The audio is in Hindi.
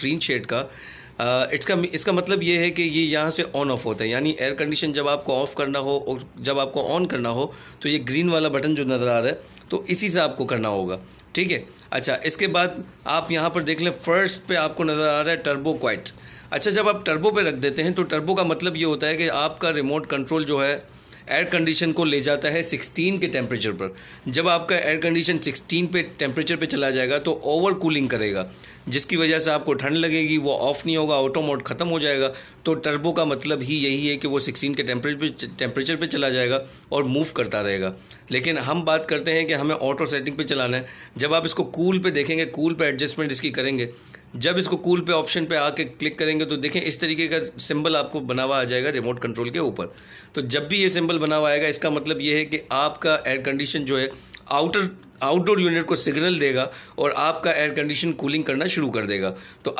ग्रीन शेड का इसका इसका मतलब ये है कि ये यहाँ से ऑन ऑफ होता है यानी एयर कंडीशन जब आपको ऑफ़ करना हो और जब आपको ऑन करना हो तो ये ग्रीन वाला बटन जो नज़र आ रहा है तो इसी से आपको करना होगा ठीक है अच्छा इसके बाद आप यहाँ पर देख लें फर्स्ट पे आपको नज़र आ रहा है टर्बो क्वाइट अच्छा जब आप टर्बो पे रख देते हैं तो टर्बो का मतलब ये होता है कि आपका रिमोट कंट्रोल जो है एयर कंडीशन को ले जाता है 16 के टेम्परेचर पर जब आपका एयर कंडीशन 16 पे टेम्परेचर पे चला जाएगा तो ओवर कूलिंग करेगा जिसकी वजह से आपको ठंड लगेगी वो ऑफ़ नहीं होगा ऑटो मोड ख़त्म हो जाएगा तो टर्बो का मतलब ही यही है कि वो 16 के टेम्परेचर टेम्परेचर पे चला जाएगा और मूव करता रहेगा लेकिन हम बात करते हैं कि हमें ऑटो सेटिंग पे चलाना है जब आप इसको कूल पे देखेंगे कूल पे एडजस्टमेंट इसकी करेंगे जब इसको कूल पे ऑप्शन पे आके क्लिक करेंगे तो देखें इस तरीके का सिंबल आपको बना हुआ आ जाएगा रिमोट कंट्रोल के ऊपर तो जब भी ये सिंबल बना हुआ आएगा इसका मतलब ये है कि आपका एयर कंडीशन जो है आउटर आउटडोर यूनिट को सिग्नल देगा और आपका एयर कंडीशन कूलिंग करना शुरू कर देगा तो